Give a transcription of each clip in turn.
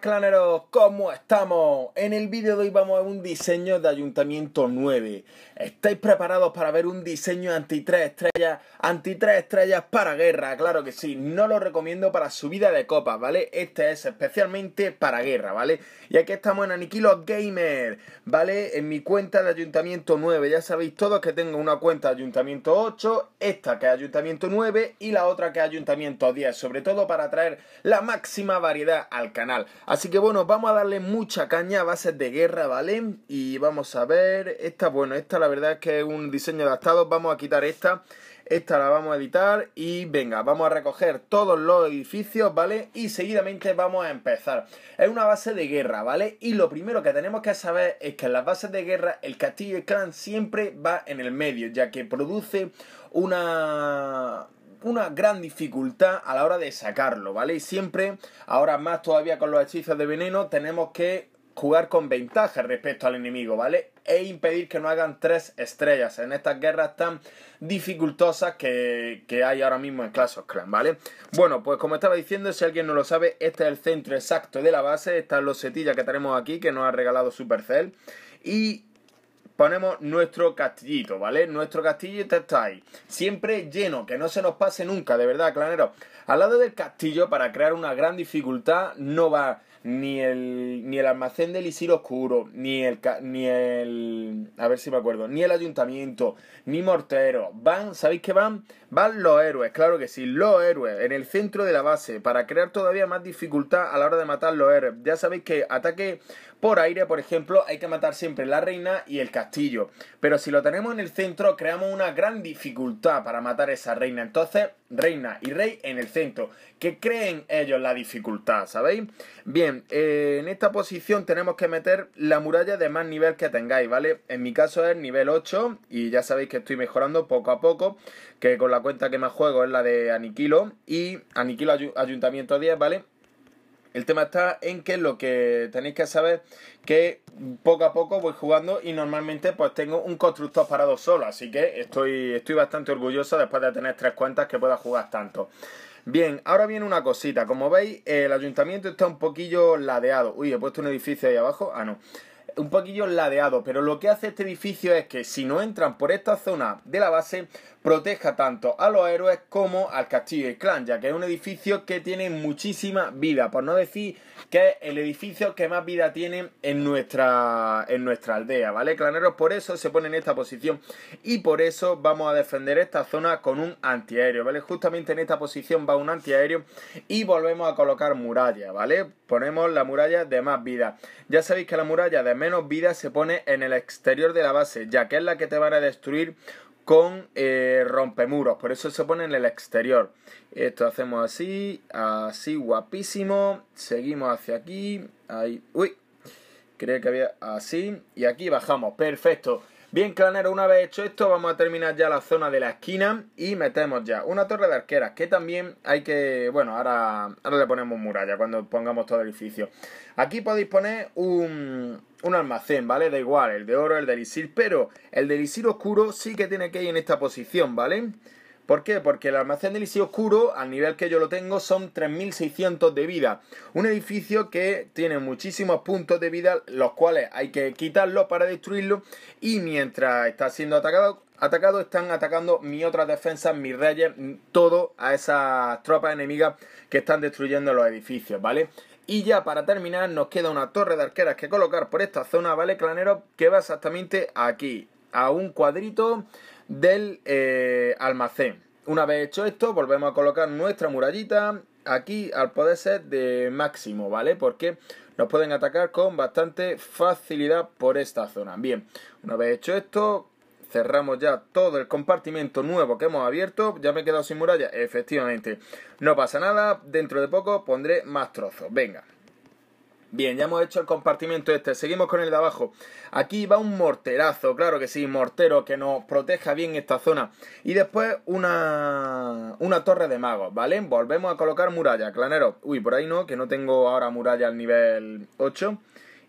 claneros, ¿cómo estamos? En el vídeo de hoy vamos a ver un diseño de Ayuntamiento 9. ¿Estáis preparados para ver un diseño anti 3 estrellas? Anti 3 estrellas para guerra, claro que sí. No lo recomiendo para subida de copas, ¿vale? Este es especialmente para guerra, ¿vale? Y aquí estamos en Aniquilos Gamer, ¿vale? En mi cuenta de Ayuntamiento 9. Ya sabéis todos que tengo una cuenta de Ayuntamiento 8, esta que es Ayuntamiento 9 y la otra que es Ayuntamiento 10. Sobre todo para traer la máxima variedad al canal. Así que bueno, vamos a darle mucha caña a bases de guerra, ¿vale? Y vamos a ver, esta, bueno, esta la verdad es que es un diseño adaptado, vamos a quitar esta, esta la vamos a editar y venga, vamos a recoger todos los edificios, ¿vale? Y seguidamente vamos a empezar. Es una base de guerra, ¿vale? Y lo primero que tenemos que saber es que en las bases de guerra el castillo de clan siempre va en el medio, ya que produce una una gran dificultad a la hora de sacarlo, ¿vale? Y siempre, ahora más todavía con los hechizos de veneno, tenemos que jugar con ventaja respecto al enemigo, ¿vale? E impedir que no hagan tres estrellas en estas guerras tan dificultosas que, hay ahora mismo en Clash of Clans, ¿vale? Bueno, pues como estaba diciendo, si alguien no lo sabe, este es el centro exacto de la base, estas setillas que tenemos aquí que nos ha regalado Supercell y ponemos nuestro castillito, ¿vale? Nuestro castillo está ahí, siempre lleno, que no se nos pase nunca, de verdad, clanero. Al lado del castillo, para crear una gran dificultad, no va ni el, ni el almacén del Isir Oscuro, ni el, ni el, a ver si me acuerdo, ni el ayuntamiento, ni mortero, van, ¿sabéis qué van? Van los héroes, claro que sí, los héroes, en el centro de la base, para crear todavía más dificultad a la hora de matar los héroes. Ya sabéis que ataque por aire, por ejemplo, hay que matar siempre la reina y el castillo. Pero si lo tenemos en el centro, creamos una gran dificultad para matar esa reina. Entonces, reina y rey en el centro. Que creen ellos la dificultad, ¿sabéis? Bien, eh, en esta posición tenemos que meter la muralla de más nivel que tengáis, ¿vale? En mi caso es nivel 8 y ya sabéis que estoy mejorando poco a poco, que con la cuenta que más juego es la de Aniquilo y Aniquilo Ayuntamiento 10, ¿vale? El tema está en que lo que tenéis que saber que poco a poco voy jugando y normalmente pues tengo un constructor parado solo, así que estoy, estoy bastante orgulloso después de tener tres cuentas que pueda jugar tanto. Bien, ahora viene una cosita, como veis el ayuntamiento está un poquillo ladeado. Uy, he puesto un edificio ahí abajo, ah no un poquillo ladeado, pero lo que hace este edificio es que si no entran por esta zona de la base, proteja tanto a los héroes como al castillo y clan, ya que es un edificio que tiene muchísima vida, por no decir que es el edificio que más vida tiene en nuestra, en nuestra aldea, ¿vale? Claneros por eso se pone en esta posición y por eso vamos a defender esta zona con un antiaéreo, ¿vale? Justamente en esta posición va un antiaéreo y volvemos a colocar muralla, ¿vale? Ponemos la muralla de más vida. Ya sabéis que la muralla de menos vida se pone en el exterior de la base, ya que es la que te van a destruir con eh, rompemuros, por eso se pone en el exterior. Esto hacemos así, así guapísimo, seguimos hacia aquí, ahí, uy, creía que había así, y aquí bajamos, perfecto. Bien, clanero, una vez hecho esto, vamos a terminar ya la zona de la esquina y metemos ya una torre de arqueras, que también hay que... Bueno, ahora, ahora le ponemos muralla cuando pongamos todo el edificio. Aquí podéis poner un un almacén, ¿vale? Da igual, el de oro, el de elixir, pero el de elixir oscuro sí que tiene que ir en esta posición, ¿vale? ¿Por qué? Porque el almacén de elixir oscuro, al nivel que yo lo tengo, son 3600 de vida. Un edificio que tiene muchísimos puntos de vida, los cuales hay que quitarlos para destruirlo. Y mientras está siendo atacado, atacado están atacando mi otras defensas, mis reyes, todo a esas tropas enemigas que están destruyendo los edificios, ¿vale? Y ya para terminar nos queda una torre de arqueras que colocar por esta zona, ¿vale, clanero? Que va exactamente aquí, a un cuadrito del eh, almacén. Una vez hecho esto, volvemos a colocar nuestra murallita aquí al poder ser de máximo, ¿vale? Porque nos pueden atacar con bastante facilidad por esta zona. Bien, una vez hecho esto, cerramos ya todo el compartimento nuevo que hemos abierto. Ya me he quedado sin muralla, efectivamente. No pasa nada, dentro de poco pondré más trozos. Venga. Bien, ya hemos hecho el compartimento este, seguimos con el de abajo. Aquí va un morterazo, claro que sí, mortero que nos proteja bien esta zona. Y después una, una torre de magos, ¿vale? Volvemos a colocar muralla, clanero. Uy, por ahí no, que no tengo ahora muralla al nivel 8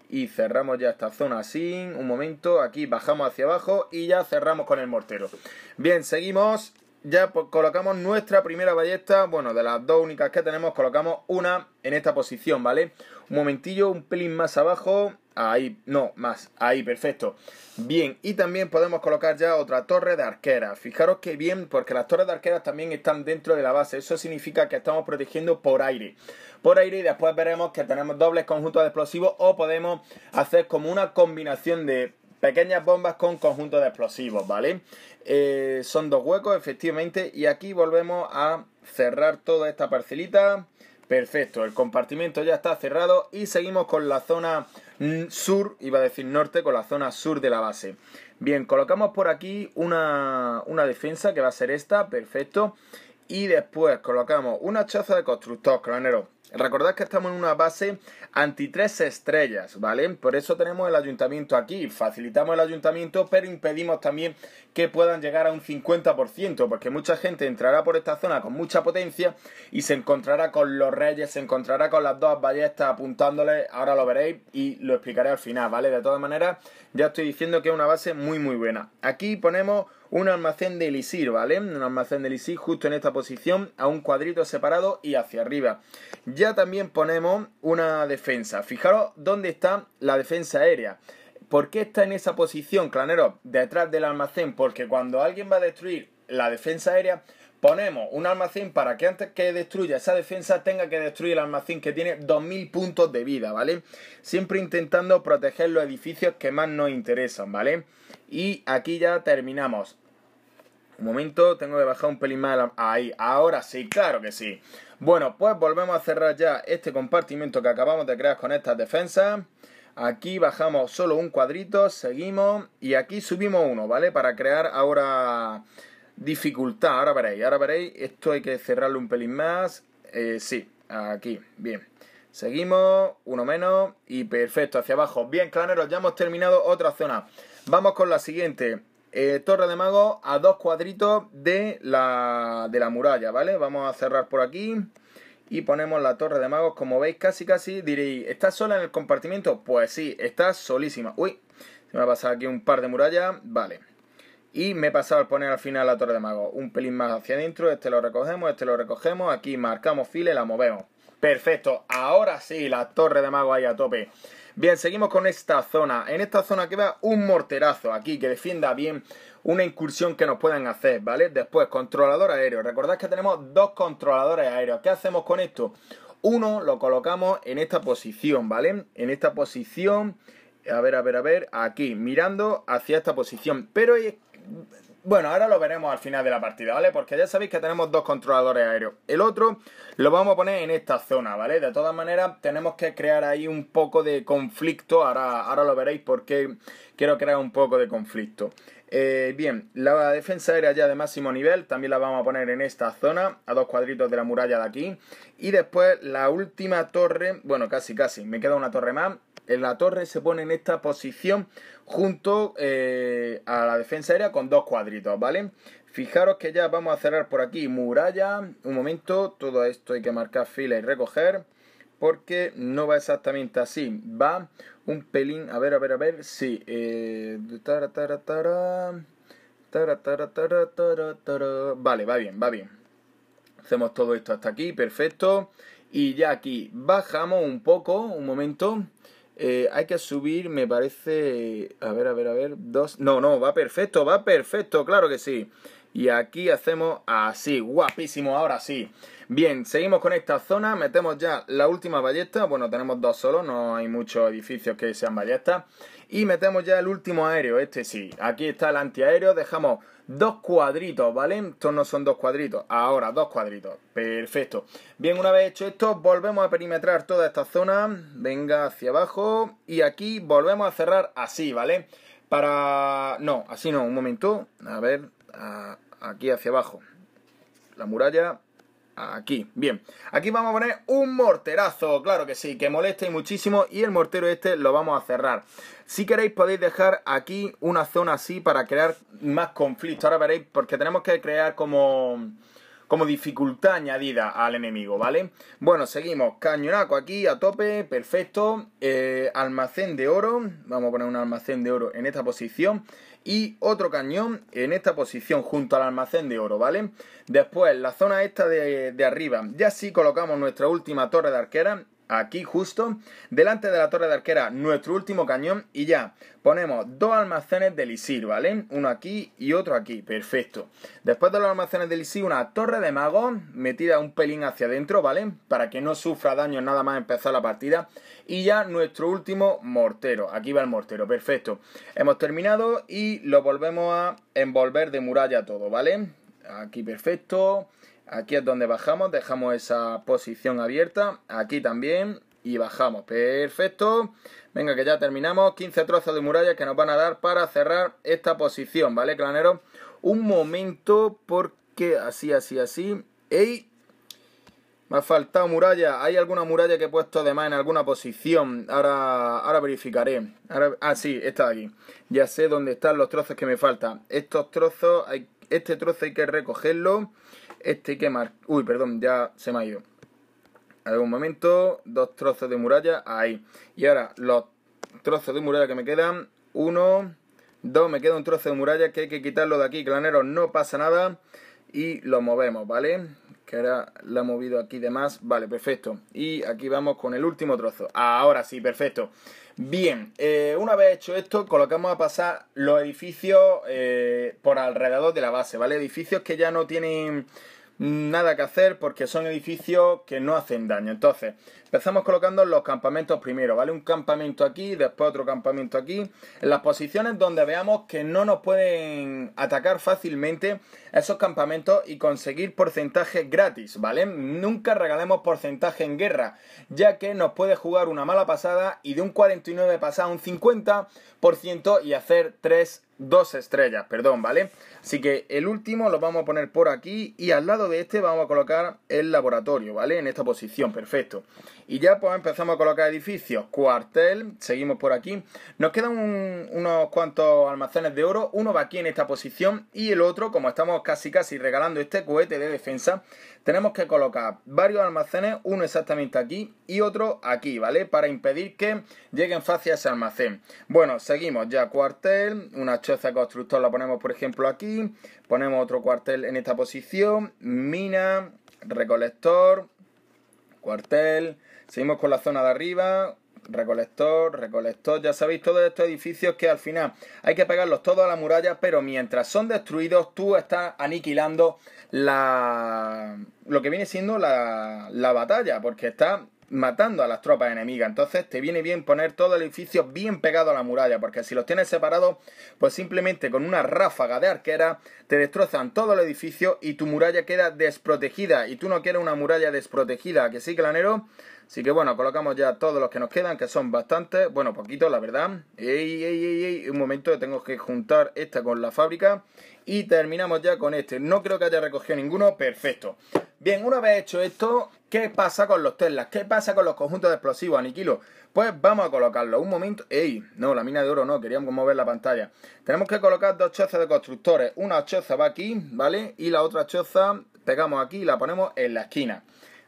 y cerramos ya esta zona así, un momento, aquí bajamos hacia abajo y ya cerramos con el mortero. Bien, seguimos, ya colocamos nuestra primera ballesta, bueno, de las dos únicas que tenemos, colocamos una en esta posición, ¿vale? Un momentillo, un pelín más abajo Ahí, no, más, ahí, perfecto. Bien, y también podemos colocar ya otra torre de arquera. Fijaros que bien, porque las torres de arqueras también están dentro de la base. Eso significa que estamos protegiendo por aire. Por aire y después veremos que tenemos dobles conjuntos de explosivos o podemos hacer como una combinación de pequeñas bombas con conjuntos de explosivos, ¿vale? Eh, son dos huecos, efectivamente, y aquí volvemos a cerrar toda esta parcelita. Perfecto, el compartimento ya está cerrado y seguimos con la zona sur, iba a decir norte, con la zona sur de la base. Bien, colocamos por aquí una, defensa que va a ser esta, perfecto. Y después colocamos una chaza de constructor, granero. Recordad que estamos en una base anti tres estrellas, ¿vale? Por eso tenemos el ayuntamiento aquí. Facilitamos el ayuntamiento, pero impedimos también que puedan llegar a un 50%, porque mucha gente entrará por esta zona con mucha potencia y se encontrará con los reyes, se encontrará con las dos ballestas apuntándole. Ahora lo veréis y lo explicaré al final, ¿vale? De todas maneras, ya estoy diciendo que es una base muy, muy buena. Aquí ponemos un almacén de elixir, ¿vale? Un almacén de elixir justo en esta posición, a un cuadrito separado y hacia arriba. Ya también ponemos una defensa. Fijaros dónde está la defensa aérea. ¿Por qué está en esa posición, clanero Detrás del almacén, porque cuando alguien va a destruir la defensa aérea, Ponemos un almacén para que antes que destruya esa defensa tenga que destruir el almacén que tiene 2000 puntos de vida, ¿vale? Siempre intentando proteger los edificios que más nos interesan, ¿vale? Y aquí ya terminamos. Un momento, tengo que bajar un pelín más. Ahí, ahora sí, claro que sí. Bueno, pues volvemos a cerrar ya este compartimento que acabamos de crear con estas defensas. Aquí bajamos solo un cuadrito, seguimos y aquí subimos uno, ¿vale? Para crear ahora Dificultad, ahora veréis, ahora veréis. Esto hay que cerrarlo un pelín más. Eh, sí, aquí, bien. Seguimos, uno menos y perfecto, hacia abajo. Bien, claneros, ya hemos terminado otra zona. Vamos con la siguiente. Eh, torre de magos a dos cuadritos de la, de la muralla, ¿vale? Vamos a cerrar por aquí y ponemos la torre de magos. Como veis, casi casi diréis, está sola en el compartimiento? Pues sí, está solísima. Uy, se me ha pasado aquí un par de murallas. Vale, y me he pasado al poner al final la torre de mago. Un pelín más hacia adentro, este lo recogemos, este lo recogemos, aquí marcamos file y la movemos. Perfecto, ahora sí, la torre de mago ahí a tope. Bien, seguimos con esta zona. En esta zona queda un morterazo aquí que defienda bien una incursión que nos puedan hacer, ¿vale? Después, controlador aéreo. Recordad que tenemos dos controladores aéreos. ¿Qué hacemos con esto? Uno lo colocamos en esta posición, ¿vale? En esta posición, a ver, a ver, a ver, aquí, mirando hacia esta posición. Pero bueno, ahora lo veremos al final de la partida, ¿vale? Porque ya sabéis que tenemos dos controladores aéreos. El otro lo vamos a poner en esta zona, ¿vale? De todas maneras, tenemos que crear ahí un poco de conflicto. Ahora, ahora lo veréis porque quiero crear un poco de conflicto. Eh, bien, la defensa aérea ya de máximo nivel, también la vamos a poner en esta zona, a dos cuadritos de la muralla de aquí. Y después la última torre, bueno, casi casi, me queda una torre más. En la torre se pone en esta posición junto eh, a la defensa aérea con dos cuadritos, ¿vale? Fijaros que ya vamos a cerrar por aquí muralla, un momento, todo esto hay que marcar fila y recoger, porque no va exactamente así, va un pelín, a ver, a ver, a ver, sí, eh, vale, va bien, va bien. Hacemos todo esto hasta aquí, perfecto. Y ya aquí bajamos un poco, un momento. Eh, hay que subir, me parece, a ver, a ver, a ver, dos, no, no, va perfecto, va perfecto, claro que sí. Y aquí hacemos así, guapísimo, ahora sí. Bien, seguimos con esta zona, metemos ya la última ballesta, bueno, tenemos dos solo, no hay muchos edificios que sean ballestas. Y metemos ya el último aéreo, este sí, aquí está el antiaéreo, dejamos dos cuadritos, ¿vale? Estos no son dos cuadritos, ahora dos cuadritos, perfecto. Bien, una vez hecho esto, volvemos a perimetrar toda esta zona, venga hacia abajo y aquí volvemos a cerrar así, ¿vale? Para... no, así no, un momento, a ver aquí hacia abajo. La muralla aquí. Bien, aquí vamos a poner un morterazo, claro que sí, que moleste muchísimo y el mortero este lo vamos a cerrar. Si queréis podéis dejar aquí una zona así para crear más conflicto. Ahora veréis porque tenemos que crear como como dificultad añadida al enemigo, ¿vale? Bueno, seguimos. Cañonaco aquí a tope, perfecto. Eh, almacén de oro. Vamos a poner un almacén de oro en esta posición y otro cañón en esta posición junto al almacén de oro, ¿vale? Después, la zona esta de, arriba, ya sí colocamos nuestra última torre de arquera aquí justo, delante de la torre de arquera, nuestro último cañón y ya ponemos dos almacenes de lisir, ¿vale? Uno aquí y otro aquí, perfecto. Después de los almacenes de lisir, una torre de mago metida un pelín hacia adentro, ¿vale? Para que no sufra daño nada más empezar la partida. Y ya nuestro último mortero, aquí va el mortero, perfecto. Hemos terminado y lo volvemos a envolver de muralla todo, ¿vale? Aquí perfecto. Aquí es donde bajamos, dejamos esa posición abierta. Aquí también y bajamos. Perfecto. Venga, que ya terminamos. 15 trozos de muralla que nos van a dar para cerrar esta posición, ¿vale, clanero? Un momento, porque así, así, así. ¡Ey! Me ha faltado muralla. Hay alguna muralla que he puesto de más en alguna posición. Ahora, ahora verificaré. ah, sí, está aquí. Ya sé dónde están los trozos que me faltan. Estos trozos, este trozo hay que recogerlo este que marcar. Uy, perdón, ya se me ha ido. Algún momento, dos trozos de muralla, ahí. Y ahora, los trozos de muralla que me quedan, uno, dos, me queda un trozo de muralla que hay que quitarlo de aquí, claneros, no pasa nada. Y lo movemos, ¿vale? Que ahora la he movido aquí de más. Vale, perfecto. Y aquí vamos con el último trozo. Ahora sí, perfecto. Bien, eh, una vez hecho esto, colocamos a pasar los edificios eh, por alrededor de la base, ¿vale? Edificios que ya no tienen nada que hacer porque son edificios que no hacen daño. Entonces, empezamos colocando los campamentos primero, ¿vale? Un campamento aquí, después otro campamento aquí. En las posiciones donde veamos que no nos pueden atacar fácilmente esos campamentos y conseguir porcentajes gratis, ¿vale? Nunca regalemos porcentaje en guerra, ya que nos puede jugar una mala pasada y de un 49 pasar a un 50% y hacer 3 dos estrellas, perdón, ¿vale? Así que el último lo vamos a poner por aquí y al lado de este vamos a colocar el laboratorio, ¿vale? En esta posición, perfecto. Y ya pues empezamos a colocar edificios, cuartel, seguimos por aquí. Nos quedan unos cuantos almacenes de oro, uno va aquí en esta posición y el otro, como estamos casi casi regalando este cohete de defensa, tenemos que colocar varios almacenes, uno exactamente aquí y otro aquí, ¿vale? Para impedir que lleguen fácil a ese almacén. Bueno, seguimos ya cuartel, una choza constructor la ponemos por ejemplo aquí, ponemos otro cuartel en esta posición, mina, recolector, cuartel, seguimos con la zona de arriba, recolector, recolector, ya sabéis, todos estos edificios que al final hay que pegarlos todos a la muralla, pero mientras son destruidos tú estás aniquilando la, lo que viene siendo la, la batalla, porque está matando a las tropas enemigas. Entonces te viene bien poner todo el edificio bien pegado a la muralla, porque si los tienes separados, pues simplemente con una ráfaga de arquera te destrozan todo el edificio y tu muralla queda desprotegida. Y tú no quieres una muralla desprotegida, que sí, clanero. Así que bueno, colocamos ya todos los que nos quedan, que son bastantes, bueno, poquitos, la verdad. Ey, un momento, tengo que juntar esta con la fábrica. Y terminamos ya con este. No creo que haya recogido ninguno, perfecto. Bien, una vez hecho esto, ¿qué pasa con los Teslas? ¿Qué pasa con los conjuntos de explosivos, Aniquilo? Pues vamos a colocarlo. Un momento. ¡Ey! No, la mina de oro no, queríamos mover la pantalla. Tenemos que colocar dos chozas de constructores. Una choza va aquí, ¿vale? Y la otra choza pegamos aquí y la ponemos en la esquina.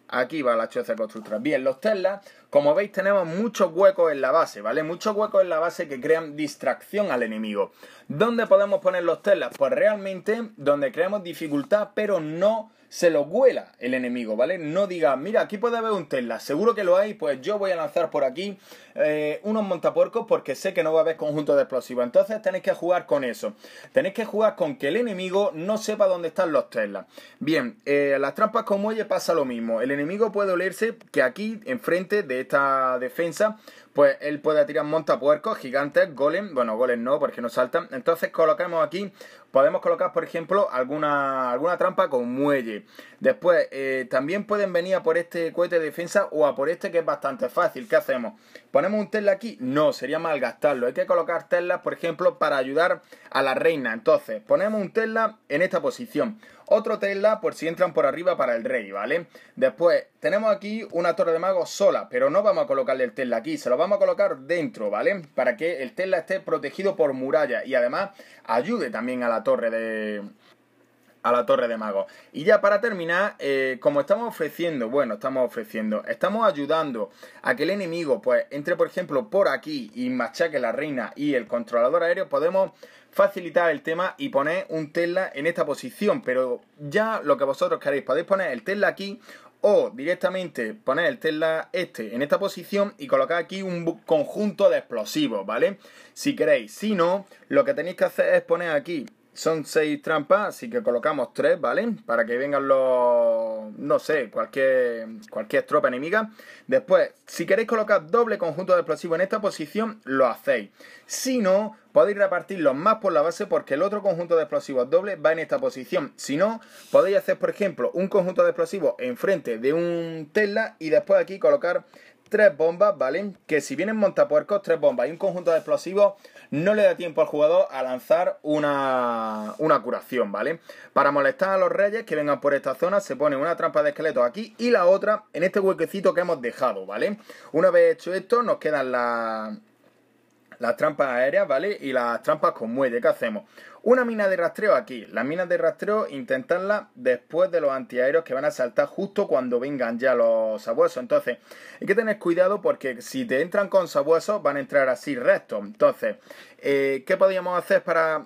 Aquí va la choza de constructores. Bien, los Teslas, como veis, tenemos muchos huecos en la base, ¿vale? Muchos huecos en la base que crean distracción al enemigo. ¿Dónde podemos poner los Teslas? Pues realmente donde creamos dificultad, pero no se lo huela el enemigo, ¿vale? No diga, mira, aquí puede haber un Tesla, seguro que lo hay, pues yo voy a lanzar por aquí eh, unos montapuercos porque sé que no va a haber conjunto de explosivos. Entonces tenéis que jugar con eso. Tenéis que jugar con que el enemigo no sepa dónde están los Tesla. Bien, eh, las trampas con muelle pasa lo mismo. El enemigo puede olerse que aquí, enfrente de esta defensa, pues él puede tirar montapuercos, gigantes, golem, bueno, golem no, porque no saltan. Entonces colocamos aquí, podemos colocar, por ejemplo, alguna, alguna trampa con muelle. Después, eh, también pueden venir a por este cohete de defensa o a por este que es bastante fácil. ¿Qué hacemos? ¿Ponemos un Tesla aquí? No, sería mal gastarlo. Hay que colocar Tesla, por ejemplo, para ayudar a la reina. Entonces, ponemos un Tesla en esta posición. Otro Tesla por si entran por arriba para el rey, ¿vale? Después, tenemos aquí una torre de mago sola, pero no vamos a colocarle el Tesla aquí, se lo vamos a colocar dentro, ¿vale? Para que el Tesla esté protegido por muralla y además ayude también a la torre de, a la torre de mago Y ya para terminar, eh, como estamos ofreciendo, bueno, estamos ofreciendo, estamos ayudando a que el enemigo, pues, entre, por ejemplo, por aquí y machaque la reina y el controlador aéreo, podemos facilitar el tema y poner un Tesla en esta posición. Pero ya lo que vosotros queréis, podéis poner el Tesla aquí o directamente poner el Tesla este en esta posición y colocar aquí un conjunto de explosivos, ¿vale? Si queréis, si no, lo que tenéis que hacer es poner aquí son seis trampas, así que colocamos tres, ¿vale? Para que vengan los, no sé, cualquier, cualquier tropa enemiga. Después, si queréis colocar doble conjunto de explosivos en esta posición, lo hacéis. Si no, podéis repartirlos más por la base porque el otro conjunto de explosivos doble va en esta posición. Si no, podéis hacer, por ejemplo, un conjunto de explosivos enfrente de un Tesla y después aquí colocar tres bombas, ¿vale? Que si vienen montapuercos, tres bombas y un conjunto de explosivos, no le da tiempo al jugador a lanzar una, curación, ¿vale? Para molestar a los reyes que vengan por esta zona, se pone una trampa de esqueletos aquí y la otra en este huequecito que hemos dejado, ¿vale? Una vez hecho esto, nos quedan las las trampas aéreas, ¿vale? Y las trampas con muelle, ¿qué hacemos? Una mina de rastreo aquí. Las minas de rastreo intentarlas después de los antiaéreos que van a saltar justo cuando vengan ya los sabuesos. Entonces, hay que tener cuidado porque si te entran con sabuesos van a entrar así recto. Entonces, eh, ¿qué podríamos hacer para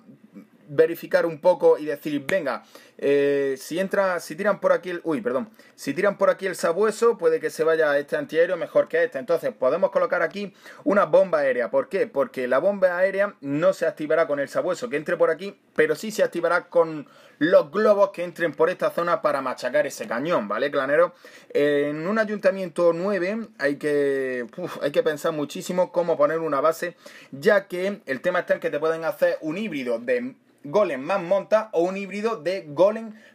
verificar un poco y decir, venga, eh, si entra, si tiran por aquí el. Uy, perdón. Si tiran por aquí el sabueso, puede que se vaya este antiaéreo mejor que este. Entonces, podemos colocar aquí una bomba aérea. ¿Por qué? Porque la bomba aérea no se activará con el sabueso que entre por aquí, pero sí se activará con los globos que entren por esta zona para machacar ese cañón, ¿vale, clanero? En un ayuntamiento 9 hay que, hay que pensar muchísimo cómo poner una base, ya que el tema está en que te pueden hacer un híbrido de goles más monta o un híbrido de goles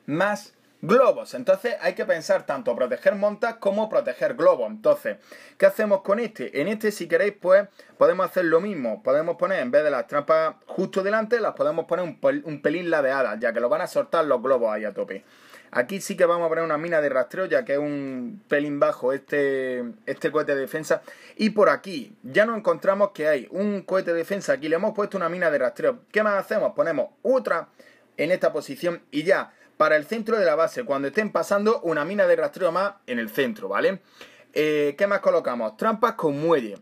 más globos. Entonces hay que pensar tanto proteger montas como proteger globos. Entonces, ¿qué hacemos con este? En este, si queréis, pues podemos hacer lo mismo. Podemos poner, en vez de las trampas justo delante, las podemos poner un, pelín ladeadas, ya que lo van a soltar los globos ahí a tope. Aquí sí que vamos a poner una mina de rastreo, ya que es un pelín bajo este, este cohete de defensa. Y por aquí ya nos encontramos que hay un cohete de defensa. Aquí le hemos puesto una mina de rastreo. ¿Qué más hacemos? Ponemos otra en esta posición y ya para el centro de la base cuando estén pasando una mina de rastreo más en el centro, ¿vale? Eh, ¿Qué más colocamos? Trampas con muelle.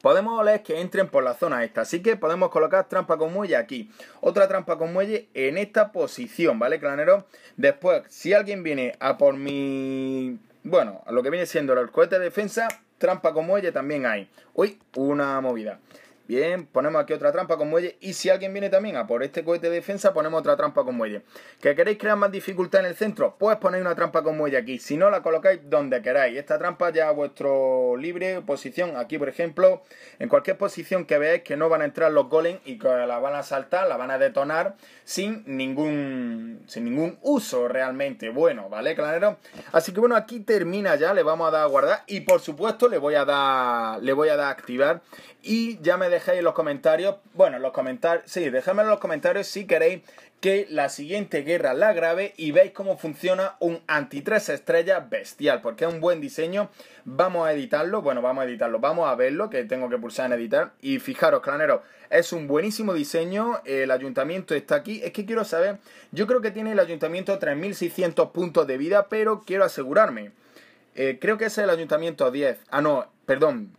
Podemos oler que entren por la zona esta, así que podemos colocar trampa con muelle aquí. Otra trampa con muelle en esta posición, ¿vale, clanero? Después, si alguien viene a por mi... Bueno, a lo que viene siendo el cohete de defensa, trampa con muelle también hay. Uy, una movida. Bien, ponemos aquí otra trampa con muelle. Y si alguien viene también a por este cohete de defensa, ponemos otra trampa con muelle. ¿Que queréis crear más dificultad en el centro? Pues ponéis una trampa con muelle aquí. Si no, la colocáis donde queráis. Esta trampa ya a vuestro libre posición. Aquí, por ejemplo, en cualquier posición que veáis que no van a entrar los golems y que la van a saltar, la van a detonar sin ningún, sin ningún uso realmente bueno, ¿vale, claro? Así que bueno, aquí termina ya. Le vamos a dar a guardar y por supuesto le voy a dar, le voy a dar a activar y ya me dejéis en los comentarios, bueno, los comentarios, sí, dejadme en los comentarios si queréis que la siguiente guerra la grabe y veis cómo funciona un anti 3 estrellas bestial, porque es un buen diseño. Vamos a editarlo, bueno, vamos a editarlo, vamos a verlo, que tengo que pulsar en editar. Y fijaros, clanero, es un buenísimo diseño, el ayuntamiento está aquí. Es que quiero saber, yo creo que tiene el ayuntamiento 3600 puntos de vida, pero quiero asegurarme. Eh, creo que es el ayuntamiento 10. Ah, no, perdón.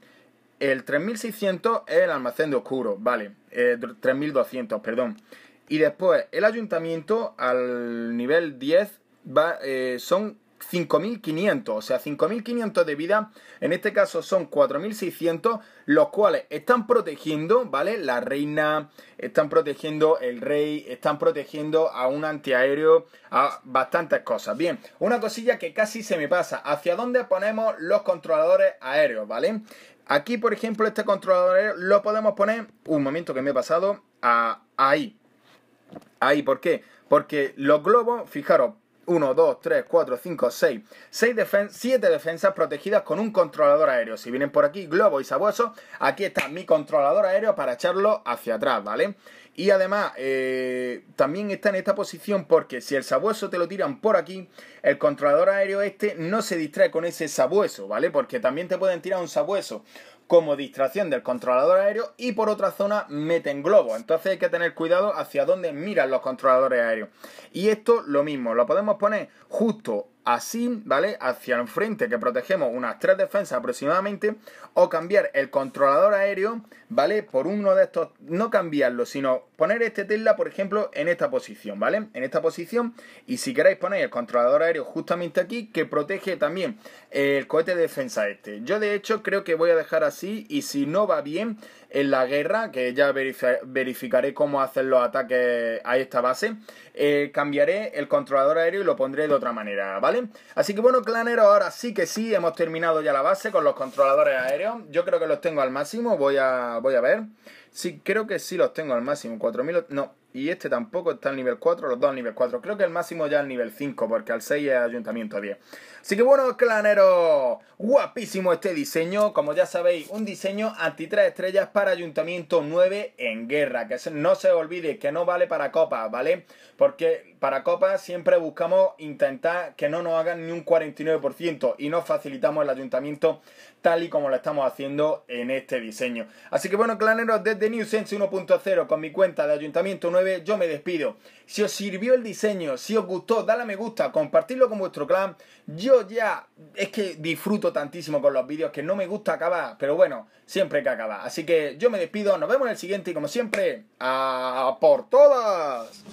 El 3600 es el almacén de oscuro, vale, 3200, eh, perdón. Y después, el ayuntamiento al nivel 10 va, eh, son 5.500, o sea, 5.500 de vida, en este caso son 4.600, los cuales están protegiendo, ¿vale? La reina, están protegiendo el rey, están protegiendo a un antiaéreo, a bastantes cosas. Bien, una cosilla que casi se me pasa, ¿hacia dónde ponemos los controladores aéreos, ¿vale? Aquí, por ejemplo, este controlador aéreo lo podemos poner, un momento que me he pasado, a ahí. Ahí, ¿por qué? Porque los globos, fijaros, 1, 2, 3, 4, 5, 6. 6 7 defensas protegidas con un controlador aéreo. Si vienen por aquí, globo y sabueso, aquí está mi controlador aéreo para echarlo hacia atrás, ¿vale? Y además, eh, también está en esta posición porque si el sabueso te lo tiran por aquí, el controlador aéreo este no se distrae con ese sabueso, ¿vale? Porque también te pueden tirar un sabueso como distracción del controlador aéreo y por otra zona meten globos. Entonces hay que tener cuidado hacia dónde miran los controladores aéreos. Y esto lo mismo, lo podemos poner justo así, ¿vale? Hacia el frente, que protegemos unas tres defensas aproximadamente, o cambiar el controlador aéreo, ¿vale? Por uno de estos, no cambiarlo, sino poner este Tesla, por ejemplo, en esta posición, ¿vale? En esta posición, y si queréis poner el controlador aéreo justamente aquí, que protege también el cohete de defensa este. Yo, de hecho, creo que voy a dejar así, y si no va bien en la guerra, que ya verificaré cómo hacer los ataques a esta base, eh, cambiaré el controlador aéreo y lo pondré de otra manera, ¿vale? Así que bueno, clanero, ahora sí que sí, hemos terminado ya la base con los controladores aéreos. Yo creo que los tengo al máximo, voy a, voy a ver. Sí, creo que sí los tengo al máximo, 4.000... No, y este tampoco está al nivel 4, los dos al nivel 4. Creo que el máximo ya al nivel 5, porque al 6 es ayuntamiento 10. Así que bueno, clanero, guapísimo este diseño. Como ya sabéis, un diseño anti 3 estrellas para ayuntamiento 9 en guerra. Que no se olvide que no vale para copas, ¿vale? Porque para copas siempre buscamos intentar que no nos hagan ni un 49% y no facilitamos el ayuntamiento tal y como lo estamos haciendo en este diseño. Así que bueno, claneros, desde New Sense 1.0 con mi cuenta de ayuntamiento 9 yo me despido. Si os sirvió el diseño, si os gustó, dale a me gusta, compartidlo con vuestro clan. Yo ya es que disfruto tantísimo con los vídeos que no me gusta acabar, pero bueno, siempre que acabar. Así que yo me despido, nos vemos en el siguiente y como siempre, a por todas.